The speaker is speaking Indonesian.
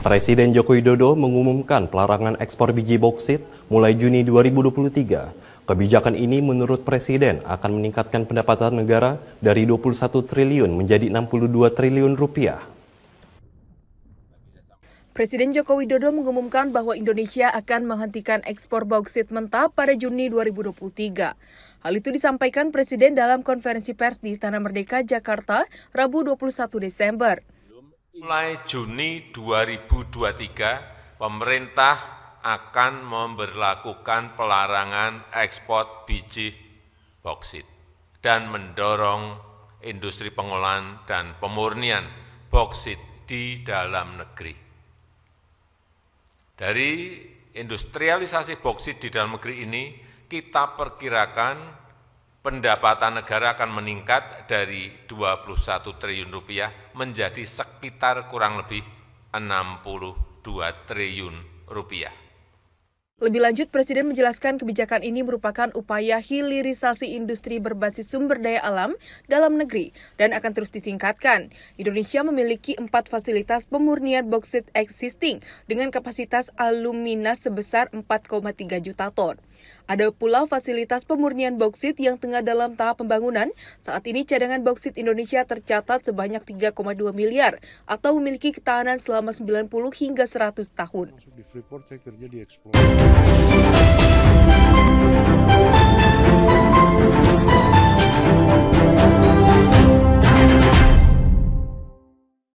Presiden Joko Widodo mengumumkan pelarangan ekspor biji boksit mulai Juni 2023. Kebijakan ini menurut Presiden akan meningkatkan pendapatan negara dari 21 triliun menjadi 62 triliun rupiah. Presiden Joko Widodo mengumumkan bahwa Indonesia akan menghentikan ekspor bauksit mentah pada Juni 2023. Hal itu disampaikan Presiden dalam konferensi pers di Istana Merdeka, Jakarta, Rabu 21 Desember. Mulai Juni 2023, pemerintah akan memberlakukan pelarangan ekspor biji boksit dan mendorong industri pengolahan dan pemurnian boksit di dalam negeri. Dari industrialisasi boksit di dalam negeri ini, kita perkirakan pendapatan negara akan meningkat dari 21 triliun rupiah menjadi sekitar kurang lebih 62 triliun rupiah. Lebih lanjut, Presiden menjelaskan kebijakan ini merupakan upaya hilirisasi industri berbasis sumber daya alam dalam negeri dan akan terus ditingkatkan. Indonesia memiliki empat fasilitas pemurnian boksit existing dengan kapasitas alumina sebesar 4,3 juta ton. Ada pula fasilitas pemurnian boksit yang tengah dalam tahap pembangunan. Saat ini cadangan boksit Indonesia tercatat sebanyak 3,2 miliar atau memiliki ketahanan selama 90 hingga 100 tahun. Di Freeport saya kerja di ekspor. Thank you